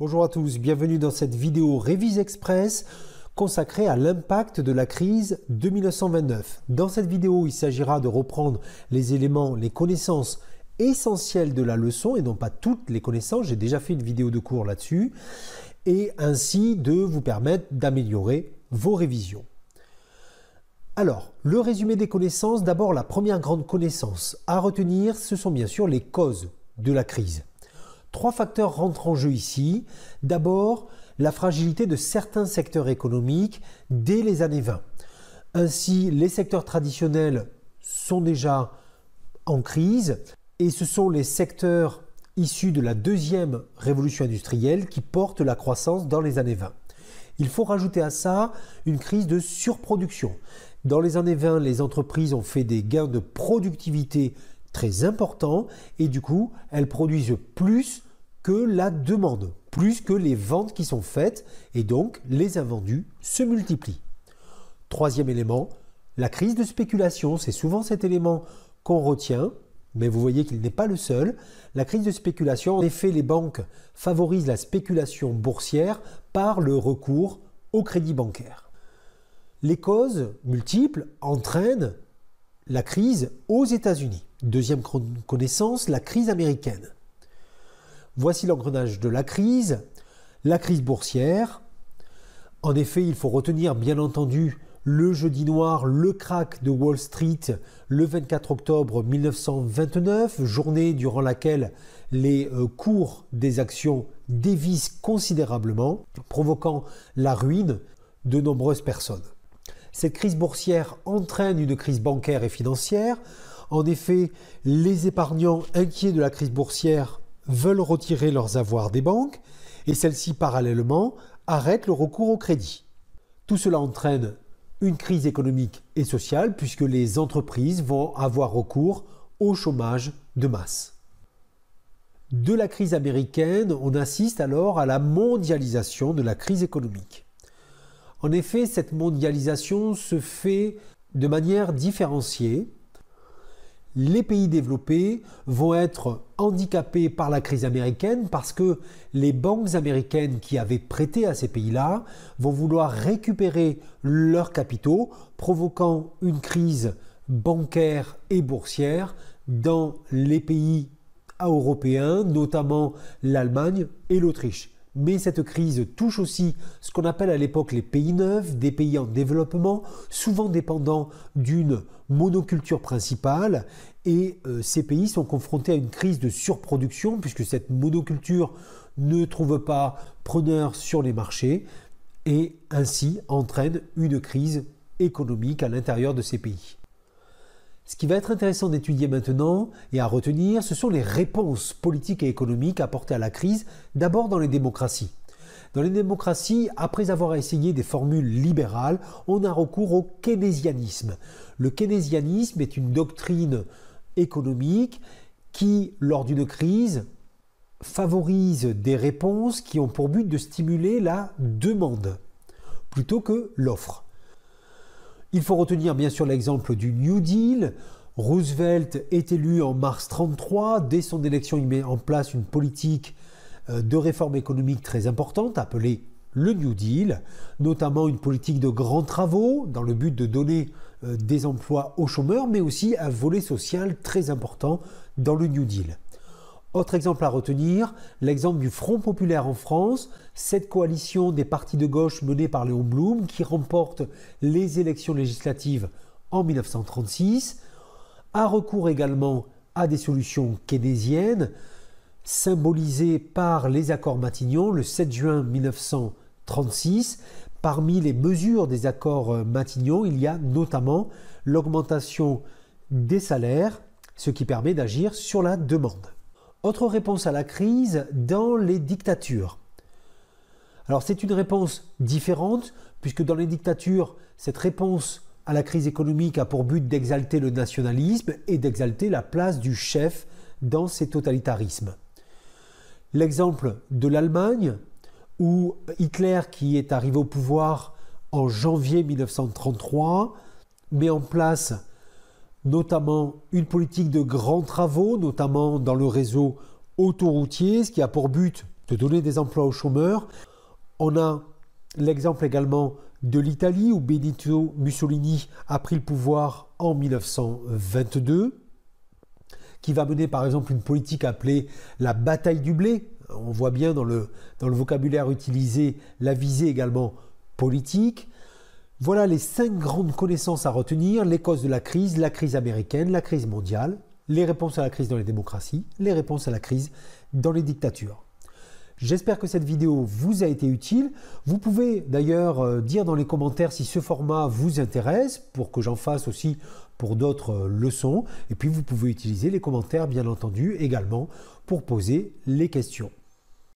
Bonjour à tous, bienvenue dans cette vidéo Révise Express consacrée à l'impact de la crise de 1929. Dans cette vidéo, il s'agira de reprendre les éléments, les connaissances essentielles de la leçon et non pas toutes les connaissances, j'ai déjà fait une vidéo de cours là-dessus, et ainsi de vous permettre d'améliorer vos révisions. Alors, le résumé des connaissances, d'abord la première grande connaissance à retenir, ce sont bien sûr les causes de la crise. Trois facteurs rentrent en jeu ici. D'abord, la fragilité de certains secteurs économiques dès les années 20. Ainsi, les secteurs traditionnels sont déjà en crise et ce sont les secteurs issus de la deuxième révolution industrielle qui portent la croissance dans les années 20. Il faut rajouter à ça une crise de surproduction. Dans les années 20, les entreprises ont fait des gains de productivité très important et du coup elles produisent plus que la demande, plus que les ventes qui sont faites et donc les invendus se multiplient. Troisième élément, la crise de spéculation, c'est souvent cet élément qu'on retient, mais vous voyez qu'il n'est pas le seul. La crise de spéculation, en effet, les banques favorisent la spéculation boursière par le recours au crédit bancaire. Les causes multiples entraînent la crise aux États-Unis. Deuxième connaissance, la crise américaine. Voici l'engrenage de la crise, la crise boursière. En effet, il faut retenir bien entendu le jeudi noir, le crack de Wall Street le 24 octobre 1929, journée durant laquelle les euh, cours des actions dévisent considérablement, provoquant la ruine de nombreuses personnes. Cette crise boursière entraîne une crise bancaire et financière. En effet, les épargnants inquiets de la crise boursière veulent retirer leurs avoirs des banques et celles-ci parallèlement arrêtent le recours au crédit. Tout cela entraîne une crise économique et sociale puisque les entreprises vont avoir recours au chômage de masse. De la crise américaine, on assiste alors à la mondialisation de la crise économique. En effet, cette mondialisation se fait de manière différenciée. Les pays développés vont être handicapés par la crise américaine parce que les banques américaines qui avaient prêté à ces pays-là vont vouloir récupérer leurs capitaux, provoquant une crise bancaire et boursière dans les pays européens, notamment l'Allemagne et l'Autriche. Mais cette crise touche aussi ce qu'on appelle à l'époque les pays neufs, des pays en développement, souvent dépendants d'une monoculture principale. Et euh, ces pays sont confrontés à une crise de surproduction, puisque cette monoculture ne trouve pas preneur sur les marchés, et ainsi entraîne une crise économique à l'intérieur de ces pays. Ce qui va être intéressant d'étudier maintenant et à retenir, ce sont les réponses politiques et économiques apportées à la crise, d'abord dans les démocraties. Dans les démocraties, après avoir essayé des formules libérales, on a recours au keynésianisme. Le keynésianisme est une doctrine économique qui, lors d'une crise, favorise des réponses qui ont pour but de stimuler la demande plutôt que l'offre. Il faut retenir bien sûr l'exemple du New Deal. Roosevelt est élu en mars 1933. Dès son élection, il met en place une politique euh, de réforme économique très importante appelée le New Deal, notamment une politique de grands travaux dans le but de donner euh, des emplois aux chômeurs, mais aussi un volet social très important dans le New Deal. Autre exemple à retenir, l'exemple du Front populaire en France, cette coalition des partis de gauche menée par Léon Blum qui remporte les élections législatives en 1936, a recours également à des solutions keynésiennes, symbolisées par les accords Matignon le 7 juin 1936. Parmi les mesures des accords Matignon, il y a notamment l'augmentation des salaires, ce qui permet d'agir sur la demande. Autre réponse à la crise dans les dictatures. Alors c'est une réponse différente, puisque dans les dictatures, cette réponse à la crise économique a pour but d'exalter le nationalisme et d'exalter la place du chef dans ces totalitarismes. L'exemple de l'Allemagne, où Hitler, qui est arrivé au pouvoir en janvier 1933, met en place notamment une politique de grands travaux, notamment dans le réseau autoroutier, ce qui a pour but de donner des emplois aux chômeurs. On a l'exemple également de l'Italie où Benito Mussolini a pris le pouvoir en 1922, qui va mener par exemple une politique appelée la bataille du blé. On voit bien dans le, vocabulaire utilisé la visée également politique. Voilà les cinq grandes connaissances à retenir, les causes de la crise, la crise américaine, la crise mondiale, les réponses à la crise dans les démocraties, les réponses à la crise dans les dictatures. J'espère que cette vidéo vous a été utile. Vous pouvez d'ailleurs euh, dire dans les commentaires si ce format vous intéresse pour que j'en fasse aussi pour d'autres euh, leçons. Et puis vous pouvez utiliser les commentaires bien entendu également pour poser les questions.